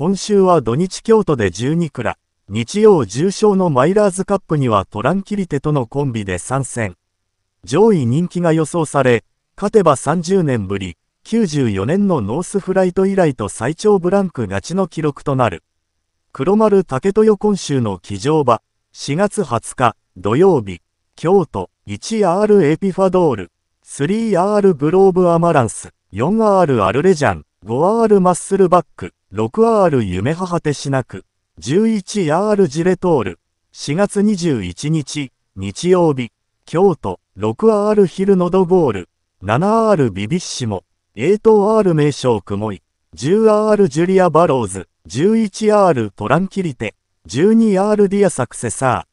今週は土日京都で12クラ、日曜重賞のマイラーズカップにはトランキリテとのコンビで参戦。上位人気が予想され、勝てば30年ぶり、94年のノースフライト以来と最長ブランク勝ちの記録となる。黒丸竹豊今週の騎乗場、4月20日土曜日、京都 1R エピファドール、3R グローブアマランス、4R アルレジャン、5R マッスルバック、6R 夢母手しなく、11R ジレトール、4月21日、日曜日、京都、6R ヒルノドゴール、7R ビビッシモ、8R 名称雲井、10R ジュリア・バローズ、11R トランキリテ、12R ディア・サクセサー、